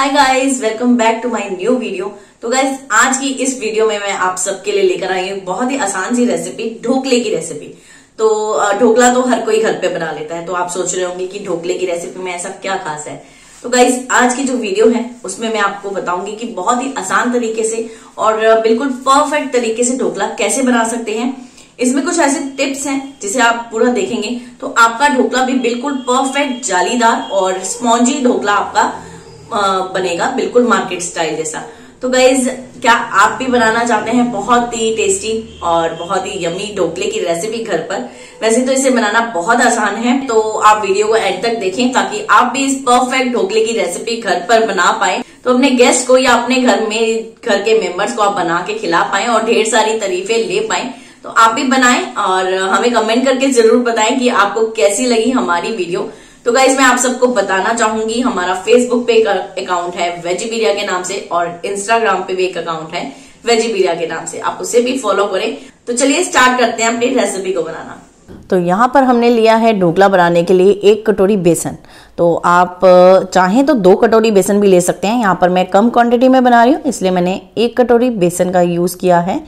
hi guys welcome back to my new video so guys आज की इस video में मैं आप सबके लिए लेकर आई हूँ बहुत ही आसान सी रेसिपी ढोकले की रेसिपी तो ढोकला तो हर कोई घर पे बना लेता है तो आप सोच रहे होंगे कि ढोकले की रेसिपी में ऐसा क्या खास है तो गाइज आज की जो वीडियो है उसमें मैं आपको बताऊंगी कि बहुत ही आसान तरीके से और बिल्कुल परफेक्ट तरीके से ढोकला कैसे बना सकते हैं इसमें कुछ ऐसे टिप्स हैं जिसे आप पूरा देखेंगे तो आपका ढोकला भी बिल्कुल परफेक्ट जालीदार और स्पॉन्जी ढोकला आपका बनेगा बिल्कुल मार्केट स्टाइल जैसा तो गाइज क्या आप भी बनाना चाहते हैं बहुत ही टेस्टी और बहुत ही यमी ढोकले की रेसिपी घर पर वैसे तो इसे बनाना बहुत आसान है तो आप वीडियो को एंड तक देखें ताकि आप भी इस परफेक्ट ढोकले की रेसिपी घर पर बना पाए तो अपने गेस्ट को या अपने घर में घर के मेंबर्स को आप बना के खिला पाए और ढेर सारी तरीफे ले पाए तो आप भी बनाएं और हमें कमेंट करके जरूर बताएं कि आपको कैसी लगी हमारी वीडियो तो गाइज मैं आप सबको बताना चाहूंगी हमारा फेसबुक पे एक अकाउंट है वेजिबीरिया के नाम से और इंस्टाग्राम पे भी एक अकाउंट है वेजिबीरिया के नाम से आप उसे भी फॉलो करें तो चलिए स्टार्ट करते हैं अपनी रेसिपी को बनाना तो यहाँ पर हमने लिया है ढोकला बनाने के लिए एक कटोरी बेसन तो आप चाहें तो दो कटोरी बेसन भी ले सकते हैं यहाँ पर मैं कम क्वांटिटी में बना रही हूँ इसलिए मैंने एक कटोरी बेसन का यूज़ किया है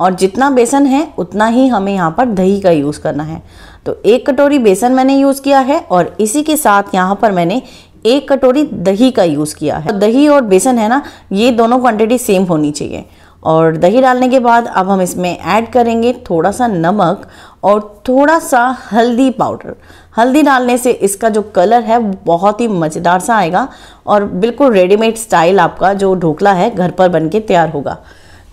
और जितना बेसन है उतना ही हमें यहाँ पर दही का यूज़ करना है तो एक कटोरी बेसन मैंने यूज़ किया है और इसी के साथ यहाँ पर मैंने एक कटोरी दही का यूज़ किया है तो दही और बेसन है ना ये दोनों क्वांटिटी सेम होनी चाहिए और दही डालने के बाद अब हम इसमें ऐड करेंगे थोड़ा सा नमक और थोड़ा सा हल्दी पाउडर हल्दी डालने से इसका जो कलर है बहुत ही मज़ेदार सा आएगा और बिल्कुल रेडीमेड स्टाइल आपका जो ढोकला है घर पर बन के तैयार होगा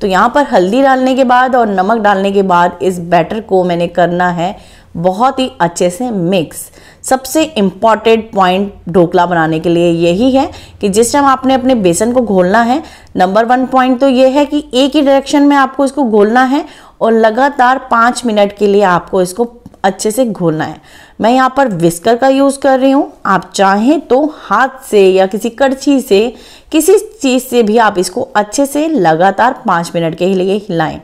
तो यहाँ पर हल्दी डालने के बाद और नमक डालने के बाद इस बैटर को मैंने करना है बहुत ही अच्छे से मिक्स सबसे इम्पॉर्टेंट पॉइंट ढोकला बनाने के लिए यही है कि जिस टाइम आपने अपने बेसन को घोलना है नंबर वन पॉइंट तो ये है कि एक ही डायरेक्शन में आपको इसको घोलना है और लगातार पाँच मिनट के लिए आपको इसको अच्छे से घोलना है मैं यहाँ पर विस्कर का यूज़ कर रही हूँ आप चाहें तो हाथ से या किसी कड़छी से किसी चीज़ से भी आप इसको अच्छे से लगातार पाँच मिनट के लिए हिलाएं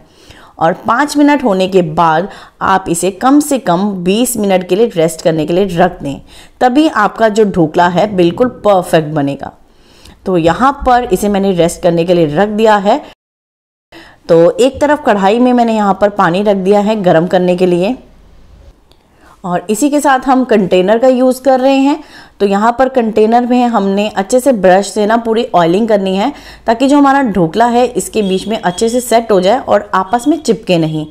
और पाँच मिनट होने के बाद आप इसे कम से कम बीस मिनट के लिए रेस्ट करने के लिए रख दें तभी आपका जो ढोकला है बिल्कुल परफेक्ट बनेगा तो यहाँ पर इसे मैंने रेस्ट करने के लिए रख दिया है तो एक तरफ कढ़ाई में मैंने यहाँ पर पानी रख दिया है गर्म करने के लिए और इसी के साथ हम कंटेनर का यूज़ कर रहे हैं तो यहाँ पर कंटेनर में हमने अच्छे से ब्रश से ना पूरी ऑयलिंग करनी है ताकि जो हमारा ढोकला है इसके बीच में अच्छे से सेट हो जाए और आपस में चिपके नहीं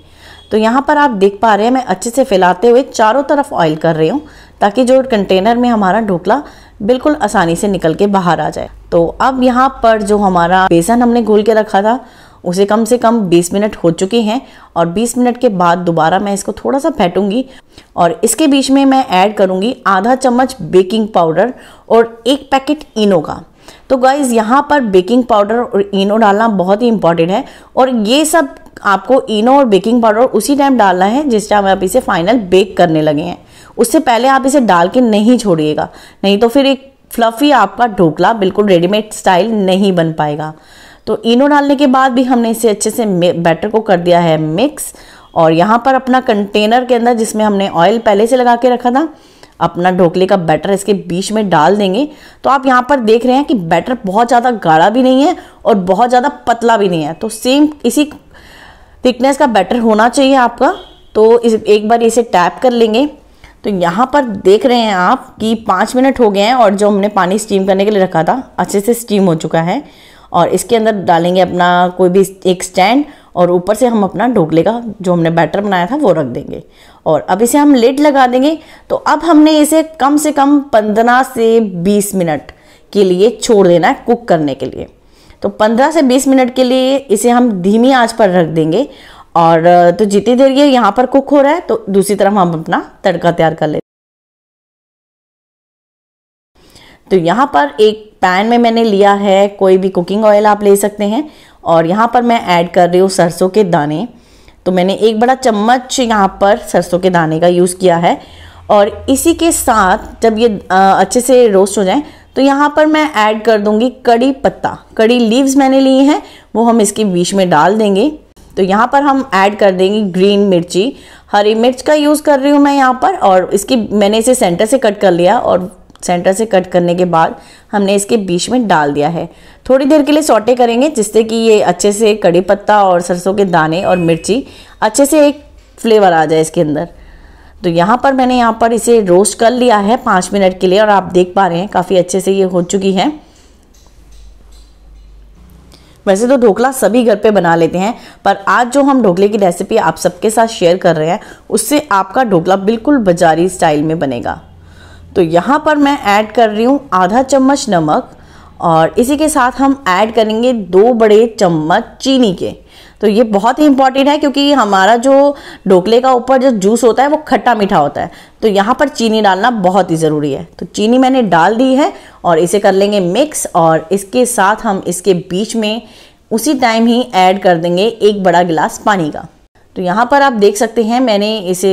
तो यहाँ पर आप देख पा रहे हैं मैं अच्छे से फैलाते हुए चारों तरफ ऑयल कर रही हूँ ताकि जो कंटेनर में हमारा ढोकला बिल्कुल आसानी से निकल के बाहर आ जाए तो अब यहाँ पर जो हमारा बेसन हमने घोल के रखा था उसे कम से कम 20 मिनट हो चुके हैं और 20 मिनट के बाद दोबारा मैं इसको थोड़ा सा फेंटूंगी और इसके बीच में मैं ऐड करूंगी आधा चम्मच बेकिंग पाउडर और एक पैकेट इनो का तो गाइज़ यहाँ पर बेकिंग पाउडर और इनो डालना बहुत ही इंपॉर्टेंट है और ये सब आपको इनो और बेकिंग पाउडर उसी टाइम डालना है जिस टाइम आप इसे फाइनल बेक करने लगे हैं उससे पहले आप इसे डाल के नहीं छोड़िएगा नहीं तो फिर एक फ्लफी आपका ढोकला बिल्कुल रेडीमेड स्टाइल नहीं बन पाएगा तो इनो डालने के बाद भी हमने इसे अच्छे से बैटर को कर दिया है मिक्स और यहाँ पर अपना कंटेनर के अंदर जिसमें हमने ऑयल पहले से लगा के रखा था अपना ढोकले का बैटर इसके बीच में डाल देंगे तो आप यहाँ पर देख रहे हैं कि बैटर बहुत ज़्यादा गाढ़ा भी नहीं है और बहुत ज़्यादा पतला भी नहीं है तो सेम इसी थिकनेस का बैटर होना चाहिए आपका तो इस एक बार इसे टैप कर लेंगे तो यहाँ पर देख रहे हैं आप कि पाँच मिनट हो गए हैं और जो हमने पानी स्टीम करने के लिए रखा था अच्छे से स्टीम हो चुका है और इसके अंदर डालेंगे अपना कोई भी एक स्टैंड और ऊपर से हम अपना ढोकले का जो हमने बैटर बनाया था वो रख देंगे और अब इसे हम लेट लगा देंगे तो अब हमने इसे कम से कम पंद्रह से बीस मिनट के लिए छोड़ देना है कुक करने के लिए तो 15 से 20 मिनट के लिए इसे हम धीमी आंच पर रख देंगे और तो जितनी देर ये यहाँ पर कुक हो रहा है तो दूसरी तरफ हम अपना तड़का तैयार कर लेते तो यहाँ पर एक पैन में मैंने लिया है कोई भी कुकिंग ऑयल आप ले सकते हैं और यहाँ पर मैं ऐड कर रही हूँ सरसों के दाने तो मैंने एक बड़ा चम्मच यहाँ पर सरसों के दाने का यूज़ किया है और इसी के साथ जब ये अच्छे से रोस्ट हो जाए तो यहाँ पर मैं ऐड कर दूँगी कड़ी पत्ता कड़ी लीव्स मैंने लिए हैं वो हम इसके बीच में डाल देंगे तो यहाँ पर हम ऐड कर देंगे ग्रीन मिर्ची हरी मिर्च का यूज़ कर रही हूँ मैं यहाँ पर और इसकी मैंने इसे सेंटर से कट कर लिया और सेंटर से कट करने के बाद हमने इसके बीच में डाल दिया है थोड़ी देर के लिए सोटे करेंगे जिससे कि ये अच्छे से कड़ी पत्ता और सरसों के दाने और मिर्ची अच्छे से एक फ्लेवर आ जाए इसके अंदर तो यहाँ पर मैंने यहाँ पर इसे रोस्ट कर लिया है पाँच मिनट के लिए और आप देख पा रहे हैं काफ़ी अच्छे से ये हो चुकी है वैसे तो ढोकला सभी घर पे बना लेते हैं पर आज जो हम ढोकले की रेसिपी आप सबके साथ शेयर कर रहे हैं उससे आपका ढोकला बिल्कुल बाजारी स्टाइल में बनेगा तो यहाँ पर मैं ऐड कर रही हूँ आधा चम्मच नमक और इसी के साथ हम ऐड करेंगे दो बड़े चम्मच चीनी के तो ये बहुत ही इम्पॉर्टेंट है क्योंकि हमारा जो ढोकले का ऊपर जो जूस होता है वो खट्टा मीठा होता है तो यहाँ पर चीनी डालना बहुत ही ज़रूरी है तो चीनी मैंने डाल दी है और इसे कर लेंगे मिक्स और इसके साथ हम इसके बीच में उसी टाइम ही ऐड कर देंगे एक बड़ा गिलास पानी का तो यहाँ पर आप देख सकते हैं मैंने इसे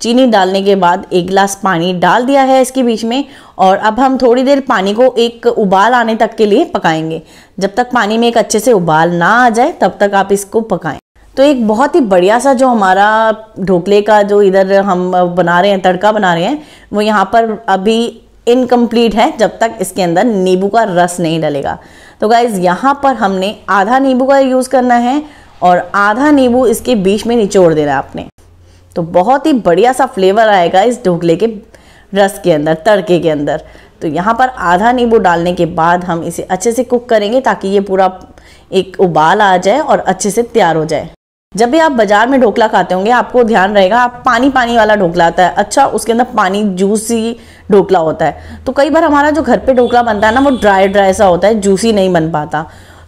चीनी डालने के बाद एक गिलास पानी डाल दिया है इसके बीच में और अब हम थोड़ी देर पानी को एक उबाल आने तक के लिए पकाएंगे जब तक पानी में एक अच्छे से उबाल ना आ जाए तब तक आप इसको पकाएं तो एक बहुत ही बढ़िया सा जो हमारा ढोकले का जो इधर हम बना रहे हैं तड़का बना रहे हैं वो यहाँ पर अभी इनकम्प्लीट है जब तक इसके अंदर नींबू का रस नहीं डलेगा तो गाइज़ यहाँ पर हमने आधा नींबू का यूज़ करना है और आधा नींबू इसके बीच में निचोड़ देना आपने तो बहुत ही बढ़िया सा फ्लेवर आएगा इस ढोकले के रस के अंदर तड़के के अंदर तो यहाँ पर आधा नींबू डालने के बाद हम इसे अच्छे से कुक करेंगे ताकि ये पूरा एक उबाल आ जाए और अच्छे से तैयार हो जाए जब भी आप बाजार में ढोकला खाते होंगे आपको ध्यान रहेगा आप पानी पानी वाला ढोकला आता है अच्छा उसके अंदर पानी जूसी ढोकला होता है तो कई बार हमारा जो घर पे ढोकला बनता है ना वो ड्राई ड्राई सा होता है जूसी नहीं बन पाता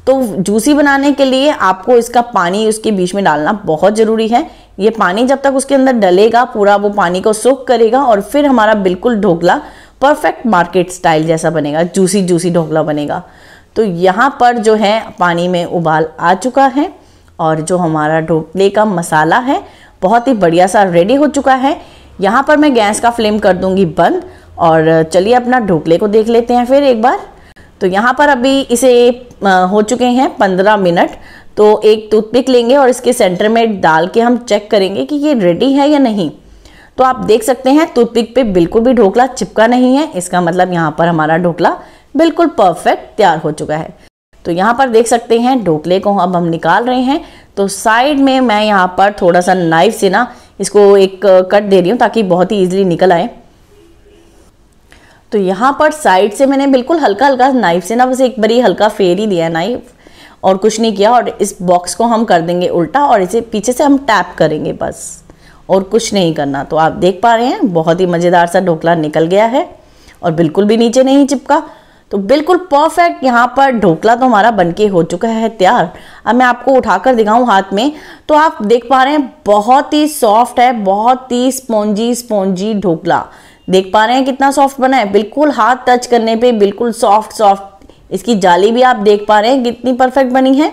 तो जूसी बनाने के लिए आपको इसका पानी उसके बीच में डालना बहुत ज़रूरी है ये पानी जब तक उसके अंदर डलेगा पूरा वो पानी को सोख करेगा और फिर हमारा बिल्कुल ढोकला परफेक्ट मार्केट स्टाइल जैसा बनेगा जूसी जूसी ढोकला बनेगा तो यहाँ पर जो है पानी में उबाल आ चुका है और जो हमारा ढोकले का मसाला है बहुत ही बढ़िया सा रेडी हो चुका है यहाँ पर मैं गैस का फ्लेम कर दूंगी बंद और चलिए अपना ढोकले को देख लेते हैं फिर एक बार तो यहाँ पर अभी इसे हो चुके हैं पंद्रह मिनट तो एक टूथपिक लेंगे और इसके सेंटर में डाल के हम चेक करेंगे कि ये रेडी है या नहीं तो आप देख सकते हैं टूथपिक पे बिल्कुल भी ढोकला चिपका नहीं है इसका मतलब यहाँ पर हमारा ढोकला बिल्कुल परफेक्ट तैयार हो चुका है तो यहाँ पर देख सकते हैं ढोकले को अब हम निकाल रहे हैं तो साइड में मैं यहाँ पर थोड़ा सा नाइफ से ना इसको एक कट दे रही हूँ ताकि बहुत ही ईजिली निकल आए तो यहाँ पर साइड से मैंने बिल्कुल हल्का हल्का नाइफ से ना बस एक बारी हल्का फेर ही दिया नाइफ और कुछ नहीं किया और इस बॉक्स को हम कर देंगे उल्टा और इसे पीछे से हम टैप करेंगे बस और कुछ नहीं करना तो आप देख पा रहे हैं बहुत ही मज़ेदार सा ढोकला निकल गया है और बिल्कुल भी नीचे नहीं चिपका तो बिल्कुल परफेक्ट यहाँ पर ढोकला तो हमारा बनके हो चुका है तैयार अब मैं आपको उठाकर दिखाऊं हाथ में तो आप देख पा रहे हैं बहुत ही सॉफ्ट है बहुत ही स्पॉन्जी स्पॉन्जी ढोकला देख पा रहे हैं कितना सॉफ्ट बना है बिल्कुल हाथ टच करने पे बिल्कुल सॉफ्ट सॉफ्ट इसकी जाली भी आप देख पा रहे हैं कितनी परफेक्ट बनी है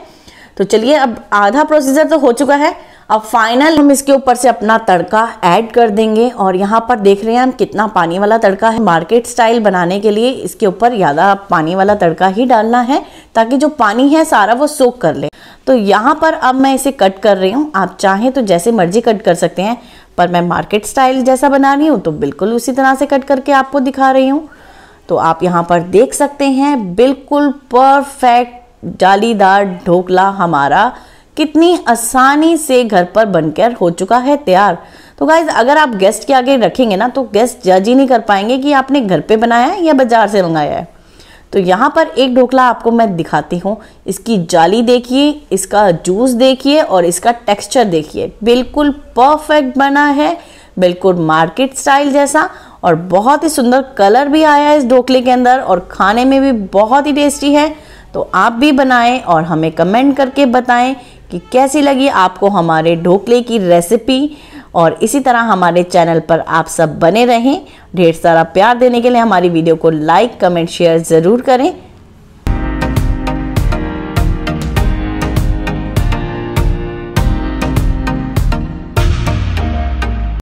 तो चलिए अब आधा प्रोसीजर तो हो चुका है अब फाइनल हम इसके ऊपर से अपना तड़का ऐड कर देंगे और यहाँ पर देख रहे हैं हम कितना पानी वाला तड़का है मार्केट स्टाइल बनाने के लिए इसके ऊपर ज़्यादा पानी वाला तड़का ही डालना है ताकि जो पानी है सारा वो सोख कर ले तो यहाँ पर अब मैं इसे कट कर रही हूँ आप चाहें तो जैसे मर्जी कट कर सकते हैं पर मैं मार्केट स्टाइल जैसा बना रही हूँ तो बिल्कुल उसी तरह से कट करके आपको दिखा रही हूँ तो आप यहाँ पर देख सकते हैं बिल्कुल परफेक्ट जालीदार ढोकला हमारा कितनी आसानी से घर पर बनकर हो चुका है तैयार तो गाइज अगर आप गेस्ट के आगे रखेंगे ना तो गेस्ट जज ही नहीं कर पाएंगे कि आपने घर पे बनाया है या बाजार से मंगाया है तो यहाँ पर एक ढोकला आपको मैं दिखाती हूँ इसकी जाली देखिए इसका जूस देखिए और इसका टेक्सचर देखिए बिल्कुल परफेक्ट बना है बिल्कुल मार्केट स्टाइल जैसा और बहुत ही सुंदर कलर भी आया है इस ढोकले के अंदर और खाने में भी बहुत ही टेस्टी है तो आप भी बनाएं और हमें कमेंट करके बताएं कि कैसी लगी आपको हमारे ढोकले की रेसिपी और इसी तरह हमारे चैनल पर आप सब बने रहें ढेर सारा प्यार देने के लिए हमारी वीडियो को लाइक कमेंट शेयर ज़रूर करें